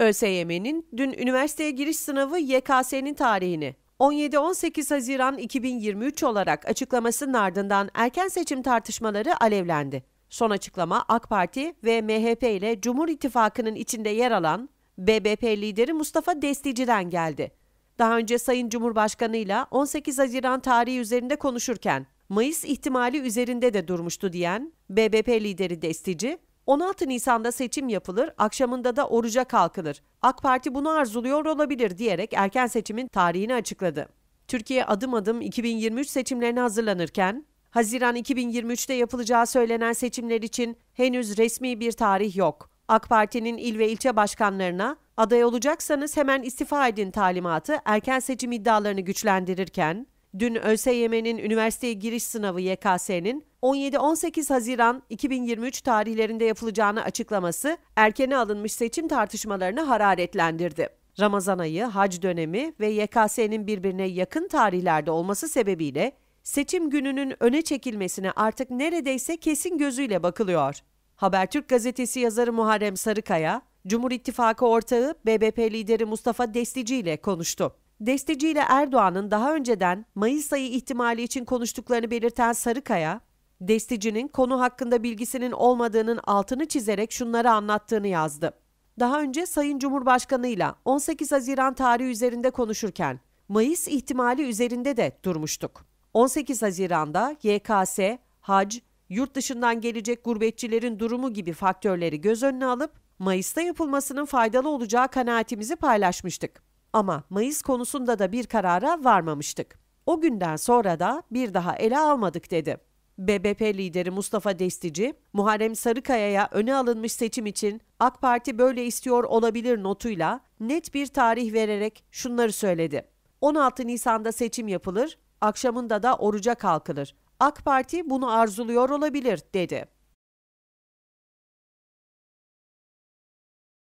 ÖSYM'nin dün üniversiteye giriş sınavı YKS'nin tarihini 17-18 Haziran 2023 olarak açıklamasının ardından erken seçim tartışmaları alevlendi. Son açıklama AK Parti ve MHP ile Cumhur İttifakı'nın içinde yer alan BBP lideri Mustafa Destici'den geldi. Daha önce Sayın Cumhurbaşkanı ile 18 Haziran tarihi üzerinde konuşurken Mayıs ihtimali üzerinde de durmuştu diyen BBP lideri Destici, 16 Nisan'da seçim yapılır, akşamında da oruca kalkılır. AK Parti bunu arzuluyor olabilir diyerek erken seçimin tarihini açıkladı. Türkiye adım adım 2023 seçimlerine hazırlanırken Haziran 2023'te yapılacağı söylenen seçimler için henüz resmi bir tarih yok. AK Parti'nin il ve ilçe başkanlarına aday olacaksanız hemen istifa edin talimatı erken seçim iddialarını güçlendirirken Dün ÖSYM'nin üniversiteye giriş sınavı YKS'nin 17-18 Haziran 2023 tarihlerinde yapılacağını açıklaması erkene alınmış seçim tartışmalarını hararetlendirdi. Ramazan ayı, hac dönemi ve YKS'nin birbirine yakın tarihlerde olması sebebiyle seçim gününün öne çekilmesine artık neredeyse kesin gözüyle bakılıyor. Habertürk gazetesi yazarı Muharrem Sarıkaya, Cumhur İttifakı ortağı BBP lideri Mustafa Destici ile konuştu. Desteciyle Erdoğan'ın daha önceden Mayıs ayı ihtimali için konuştuklarını belirten Sarıkaya, Destecinin konu hakkında bilgisinin olmadığının altını çizerek şunları anlattığını yazdı. Daha önce Sayın Cumhurbaşkanıyla 18 Haziran tarihi üzerinde konuşurken Mayıs ihtimali üzerinde de durmuştuk. 18 Haziran'da YKS, hac, yurt dışından gelecek gurbetçilerin durumu gibi faktörleri göz önüne alıp Mayıs'ta yapılmasının faydalı olacağı kanaatimizi paylaşmıştık. Ama Mayıs konusunda da bir karara varmamıştık. O günden sonra da bir daha ele almadık dedi. BBP lideri Mustafa Destici, Muharrem Sarıkaya'ya öne alınmış seçim için AK Parti böyle istiyor olabilir notuyla net bir tarih vererek şunları söyledi. 16 Nisan'da seçim yapılır, akşamında da oruca kalkılır. AK Parti bunu arzuluyor olabilir dedi.